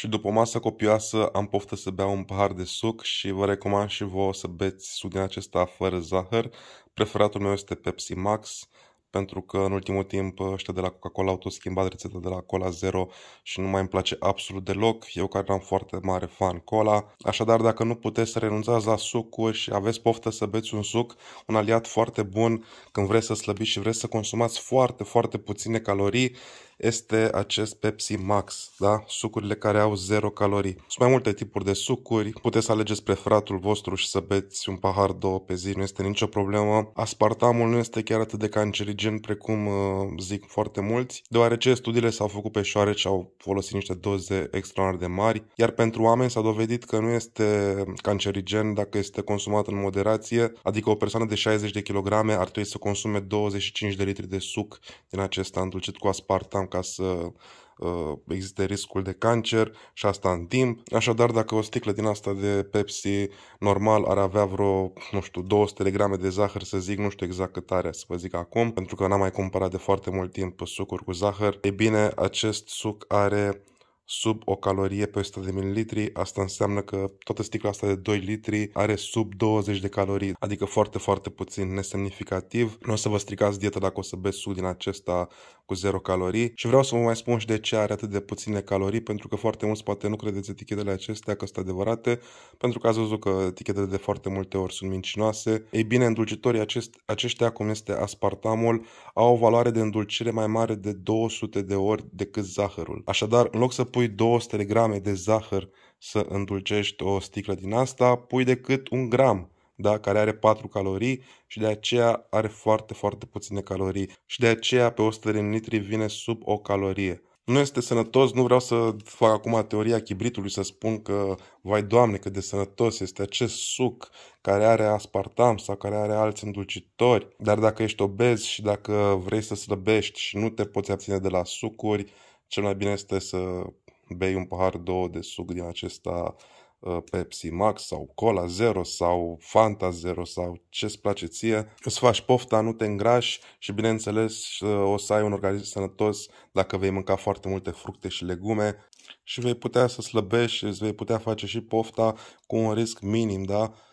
și după o masă copioasă am poftă să beau un pahar de suc și vă recomand și vouă să beți suc din acesta fără zahăr. Preferatul meu este Pepsi Max, pentru că în ultimul timp ăștia de la Coca-Cola au tot schimbat rețeta de la Cola Zero și nu mai îmi place absolut deloc, eu care am foarte mare fan Cola. Așadar, dacă nu puteți să renunțați la sucuri și aveți poftă să beți un suc, un aliat foarte bun când vreți să slăbiți și vreți să consumați foarte, foarte puține calorii, este acest Pepsi Max, da? sucurile care au 0 calorii. Sunt mai multe tipuri de sucuri, puteți să alegeți preferatul vostru și să beți un pahar, două pe zi, nu este nicio problemă. Aspartamul nu este chiar atât de cancerigen precum uh, zic foarte mulți, deoarece studiile s-au făcut pe șoare și au folosit niște doze extraordinar de mari, iar pentru oameni s-a dovedit că nu este cancerigen dacă este consumat în moderație, adică o persoană de 60 de kilograme ar trebui să consume 25 de litri de suc din acesta îndulcit cu aspartam ca să uh, existe riscul de cancer și asta în timp. Așadar, dacă o sticlă din asta de Pepsi normal ar avea vreo, nu știu, 200 de grame de zahăr, să zic, nu știu exact cât are, să vă zic acum, pentru că n-am mai cumpărat de foarte mult timp sucuri cu zahăr, e bine, acest suc are sub o calorie pe 100 de ml, asta înseamnă că toată sticla asta de 2 litri are sub 20 de calorii, adică foarte, foarte puțin, nesemnificativ. Nu o să vă stricați dieta dacă o să beți suc din acesta cu 0 calorii și vreau să vă mai spun și de ce are atât de puține calorii, pentru că foarte mulți poate nu credeți etichetele acestea că sunt adevărate, pentru că ați văzut că etichetele de foarte multe ori sunt mincinoase. Ei bine, îndulcitorii acest, aceștia, cum este aspartamul, au o valoare de îndulcire mai mare de 200 de ori decât zahărul. Așadar, în loc să pui pui 200 de grame de zahăr să îndulcești o sticlă din asta, pui decât un gram, da? care are 4 calorii și de aceea are foarte, foarte puține calorii. Și de aceea pe 100 de ml vine sub o calorie. Nu este sănătos, nu vreau să fac acum teoria chibritului să spun că, vai doamne, cât de sănătos este acest suc care are aspartam sau care are alți îndulcitori, dar dacă ești obez și dacă vrei să slăbești și nu te poți abține de la sucuri, cel mai bine este să bei un pahar, două de suc din acesta uh, Pepsi Max sau Cola Zero sau Fanta Zero sau ce-ți place ție. Îți faci pofta, nu te îngrași și bineînțeles uh, o să ai un organism sănătos dacă vei mânca foarte multe fructe și legume și vei putea să slăbești, îți vei putea face și pofta cu un risc minim, da?